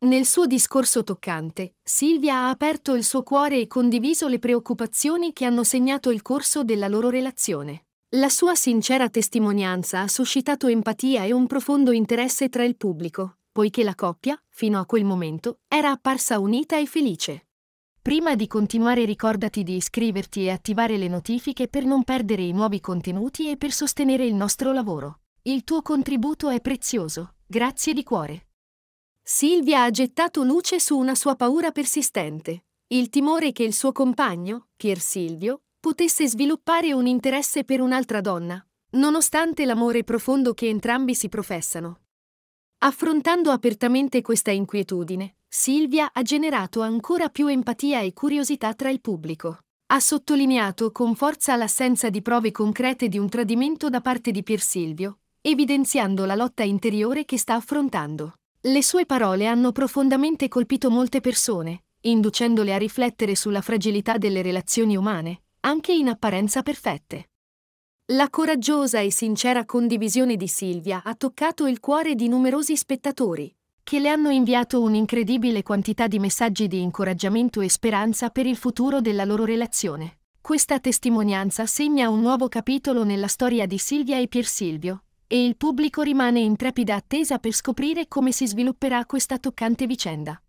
Nel suo discorso toccante, Silvia ha aperto il suo cuore e condiviso le preoccupazioni che hanno segnato il corso della loro relazione. La sua sincera testimonianza ha suscitato empatia e un profondo interesse tra il pubblico, poiché la coppia, fino a quel momento, era apparsa unita e felice. Prima di continuare ricordati di iscriverti e attivare le notifiche per non perdere i nuovi contenuti e per sostenere il nostro lavoro. Il tuo contributo è prezioso. Grazie di cuore. Silvia ha gettato luce su una sua paura persistente, il timore che il suo compagno, Pier Silvio, potesse sviluppare un interesse per un'altra donna, nonostante l'amore profondo che entrambi si professano. Affrontando apertamente questa inquietudine, Silvia ha generato ancora più empatia e curiosità tra il pubblico. Ha sottolineato con forza l'assenza di prove concrete di un tradimento da parte di Pier Silvio, evidenziando la lotta interiore che sta affrontando. Le sue parole hanno profondamente colpito molte persone, inducendole a riflettere sulla fragilità delle relazioni umane, anche in apparenza perfette. La coraggiosa e sincera condivisione di Silvia ha toccato il cuore di numerosi spettatori, che le hanno inviato un'incredibile quantità di messaggi di incoraggiamento e speranza per il futuro della loro relazione. Questa testimonianza segna un nuovo capitolo nella storia di Silvia e Pier Silvio, e il pubblico rimane in trepida attesa per scoprire come si svilupperà questa toccante vicenda.